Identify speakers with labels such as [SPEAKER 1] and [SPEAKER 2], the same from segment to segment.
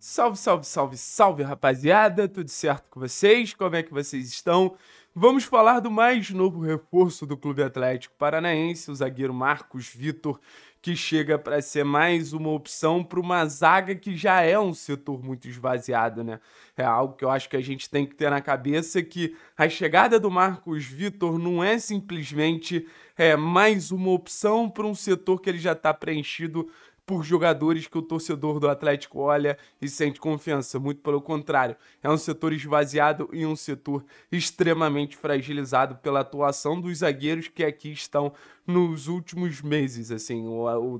[SPEAKER 1] Salve, salve, salve, salve, rapaziada! Tudo certo com vocês? Como é que vocês estão? Vamos falar do mais novo reforço do Clube Atlético Paranaense, o zagueiro Marcos Vitor, que chega para ser mais uma opção para uma zaga que já é um setor muito esvaziado, né? É algo que eu acho que a gente tem que ter na cabeça que a chegada do Marcos Vitor não é simplesmente é, mais uma opção para um setor que ele já está preenchido por jogadores que o torcedor do Atlético olha e sente confiança. Muito pelo contrário, é um setor esvaziado e um setor extremamente fragilizado pela atuação dos zagueiros que aqui estão nos últimos meses. Assim,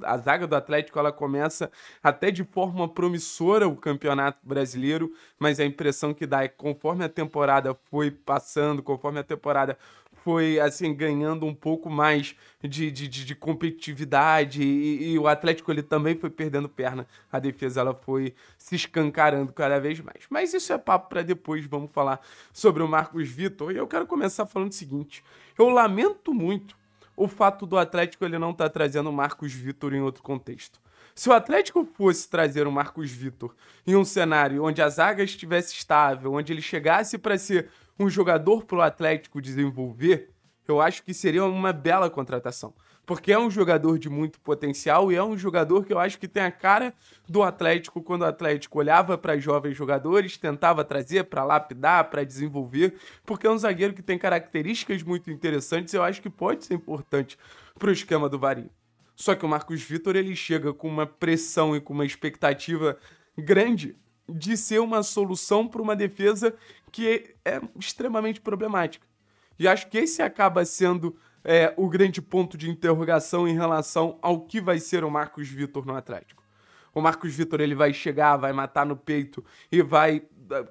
[SPEAKER 1] a, zaga do Atlético ela começa até de forma promissora o Campeonato Brasileiro, mas a impressão que dá é que conforme a temporada foi passando, conforme a temporada foi assim ganhando um pouco mais de, de, de, de competitividade e, e, o Atlético ele também foi perdendo perna. A defesa ela foi se escancarando cada vez mais. Mas isso é papo para depois. Vamos falar sobre o Marcos Vitor e eu quero começar falando o seguinte: eu lamento muito o fato do Atlético ele não tá trazendo o Marcos Vitor em outro contexto. Se o Atlético fosse trazer o Marcos Vitor em um cenário onde a zaga estivesse estável, onde ele chegasse para ser um jogador para o Atlético desenvolver, eu acho que seria uma bela contratação. Porque é um jogador de muito potencial e é um jogador que eu acho que tem a cara do Atlético quando o Atlético olhava para jovens jogadores, tentava trazer para lapidar, para desenvolver, porque é um zagueiro que tem características muito interessantes e eu acho que pode ser importante para o esquema do Varinho. Só que o Marcos Vitor ele chega com uma pressão e com uma expectativa grande de ser uma solução para uma defesa que é extremamente problemática. E acho que esse acaba sendo é, o grande ponto de interrogação em relação ao que vai ser o Marcos Vitor no Atlético. O Marcos Vitor ele vai chegar, vai matar no peito e vai,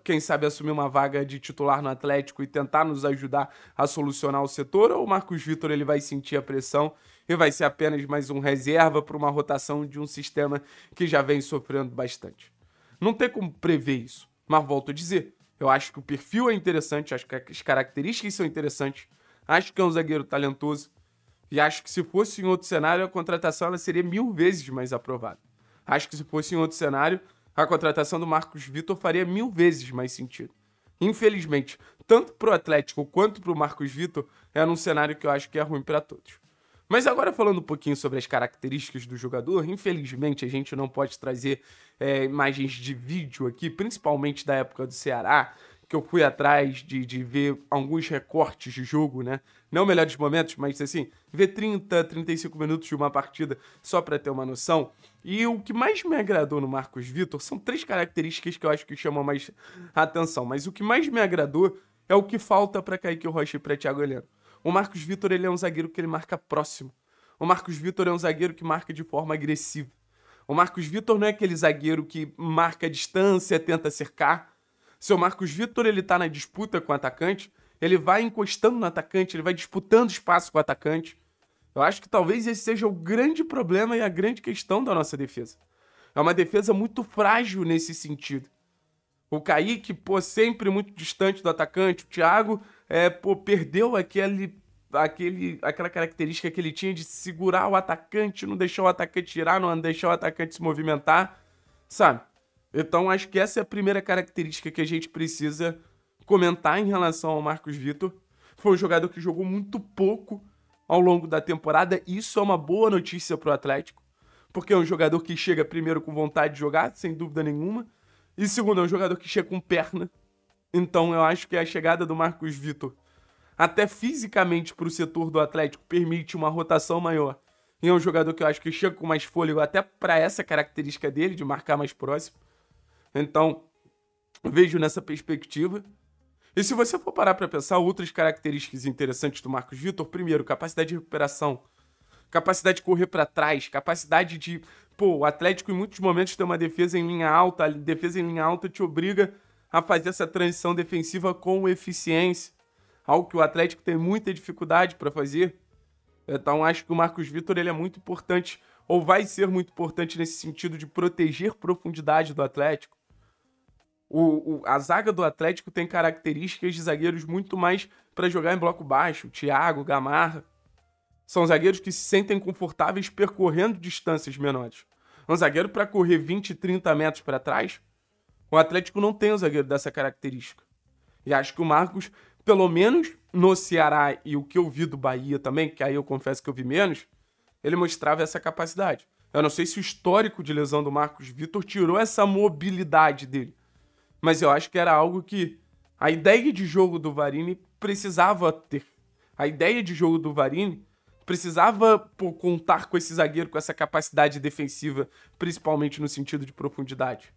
[SPEAKER 1] quem sabe, assumir uma vaga de titular no Atlético e tentar nos ajudar a solucionar o setor, ou o Marcos Vitor ele vai sentir a pressão e vai ser apenas mais um reserva para uma rotação de um sistema que já vem sofrendo bastante. Não tem como prever isso. Mas volto a dizer, eu acho que o perfil é interessante, acho que as características são interessantes, acho que é um zagueiro talentoso e acho que se fosse em outro cenário, a contratação ela seria mil vezes mais aprovada. Acho que se fosse em outro cenário, a contratação do Marcos Vitor faria mil vezes mais sentido. Infelizmente, tanto para o Atlético quanto para o Marcos Vitor, era é um cenário que eu acho que é ruim para todos. Mas agora falando um pouquinho sobre as características do jogador, infelizmente a gente não pode trazer é, imagens de vídeo aqui, principalmente da época do Ceará, que eu fui atrás de, de ver alguns recortes de jogo, né? Não melhores momentos, mas assim, ver 30, 35 minutos de uma partida só para ter uma noção. E o que mais me agradou no Marcos Vitor são três características que eu acho que chamam mais atenção, mas o que mais me agradou é o que falta para Kaique Rocha e para Thiago Heleno o Marcos Vitor ele é um zagueiro que ele marca próximo. O Marcos Vitor é um zagueiro que marca de forma agressiva. O Marcos Vitor não é aquele zagueiro que marca a distância, tenta cercar. Se o Marcos Vitor ele tá na disputa com o atacante, ele vai encostando no atacante, ele vai disputando espaço com o atacante. Eu acho que talvez esse seja o grande problema e a grande questão da nossa defesa. É uma defesa muito frágil nesse sentido. O Kaique, pô, sempre muito distante do atacante. O Thiago é, pô, perdeu aquele, aquele, aquela característica que ele tinha de segurar o atacante, não deixar o atacante tirar, não deixar o atacante se movimentar, sabe? Então acho que essa é a primeira característica que a gente precisa comentar em relação ao Marcos Vitor. Foi um jogador que jogou muito pouco ao longo da temporada. Isso é uma boa notícia para o Atlético, porque é um jogador que chega primeiro com vontade de jogar, sem dúvida nenhuma. E segundo, é um jogador que chega com perna, então eu acho que a chegada do Marcos Vitor, até fisicamente para o setor do Atlético, permite uma rotação maior. E é um jogador que eu acho que chega com mais fôlego, até para essa característica dele, de marcar mais próximo. Então, vejo nessa perspectiva. E se você for parar para pensar, outras características interessantes do Marcos Vitor, primeiro, capacidade de recuperação, capacidade de correr para trás, capacidade de. Pô, o Atlético em muitos momentos tem uma defesa em linha alta, a defesa em linha alta te obriga a fazer essa transição defensiva com eficiência, algo que o Atlético tem muita dificuldade para fazer. Então acho que o Marcos Vitor ele é muito importante ou vai ser muito importante nesse sentido de proteger profundidade do Atlético. O, o, a zaga do Atlético tem características de zagueiros muito mais para jogar em bloco baixo. Thiago, Gamarra. São zagueiros que se sentem confortáveis percorrendo distâncias menores. Um zagueiro para correr 20, 30 metros para trás o Atlético não tem um zagueiro dessa característica. E acho que o Marcos, pelo menos no Ceará e o que eu vi do Bahia também, que aí eu confesso que eu vi menos, ele mostrava essa capacidade. Eu não sei se o histórico de lesão do Marcos Vitor tirou essa mobilidade dele. Mas eu acho que era algo que a ideia de jogo do Varini precisava ter. A ideia de jogo do Varini precisava pô, contar com esse zagueiro, com essa capacidade defensiva, principalmente no sentido de profundidade.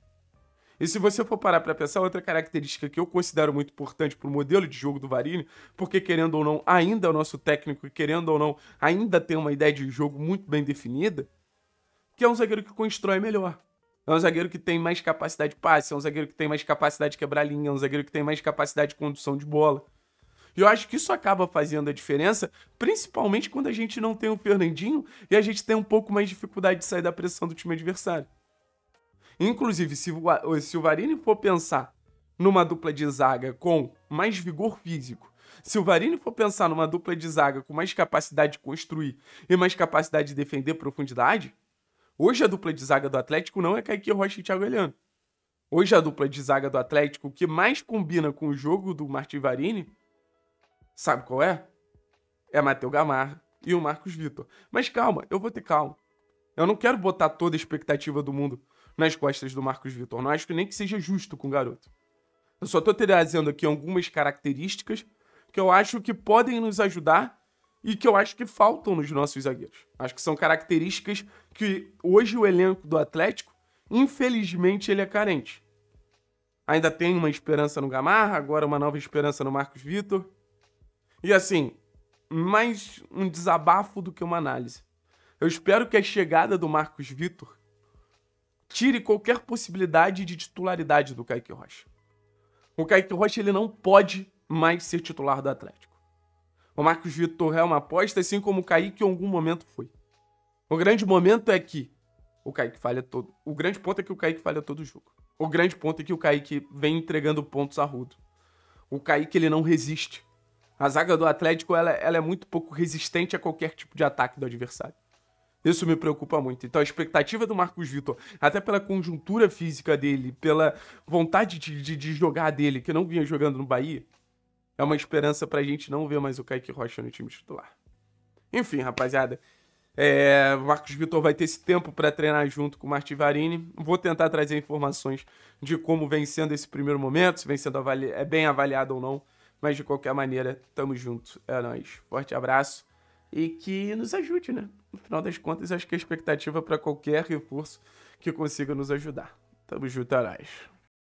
[SPEAKER 1] E se você for parar para pensar, outra característica que eu considero muito importante para o modelo de jogo do Varini, porque querendo ou não, ainda é o nosso técnico, e querendo ou não, ainda tem uma ideia de jogo muito bem definida, que é um zagueiro que constrói melhor. É um zagueiro que tem mais capacidade de passe, é um zagueiro que tem mais capacidade de quebrar linha, é um zagueiro que tem mais capacidade de condução de bola. E eu acho que isso acaba fazendo a diferença, principalmente quando a gente não tem o Fernandinho e a gente tem um pouco mais de dificuldade de sair da pressão do time adversário. Inclusive, se, o Varini for pensar numa dupla de zaga com mais vigor físico, se o Varini for pensar numa dupla de zaga com mais capacidade de construir e mais capacidade de defender profundidade, hoje a dupla de zaga do Atlético não é Kaique Rocha e Thiago Heleno. Hoje a dupla de zaga do Atlético que mais combina com o jogo do Martin Varini, sabe qual é? É Matheus Gamarra e o Marcos Vitor. Mas calma, eu vou ter calma. Eu não quero botar toda a expectativa do mundo nas costas do Marcos Vitor. Não acho que nem que seja justo com o garoto. Eu só estou trazendo aqui algumas características que eu acho que podem nos ajudar e que eu acho que faltam nos nossos zagueiros. Acho que são características que hoje o elenco do Atlético, infelizmente, ele é carente. Ainda tem uma esperança no Gamarra, agora uma nova esperança no Marcos Vitor. E assim, mais um desabafo do que uma análise. Eu espero que a chegada do Marcos Vitor tire qualquer possibilidade de titularidade do Kaique Rocha. O Kaique Rocha ele não pode mais ser titular do Atlético. O Marcos Vitor é uma aposta, assim como o Kaique em algum momento foi. O grande momento é que o Kaique falha todo. O grande ponto é que o Kaique falha todo jogo. O grande ponto é que o Kaique vem entregando pontos a rudo. O Kaique ele não resiste. A zaga do Atlético ela, ela é muito pouco resistente a qualquer tipo de ataque do adversário. Isso me preocupa muito. Então a expectativa do Marcos Vitor, até pela conjuntura física dele, pela vontade de, de, de jogar dele, que não vinha jogando no Bahia, é uma esperança pra gente não ver mais o Kaique Rocha no time titular. Enfim, rapaziada. É, Marcos Vitor vai ter esse tempo para treinar junto com o Marti Varini. Vou tentar trazer informações de como vem sendo esse primeiro momento, se vem sendo avali... é bem avaliado ou não. Mas de qualquer maneira, tamo junto. É nóis. Forte abraço e que nos ajude, né? no final das contas, acho que a expectativa é para qualquer recurso que consiga nos ajudar. Tamo juntarás. É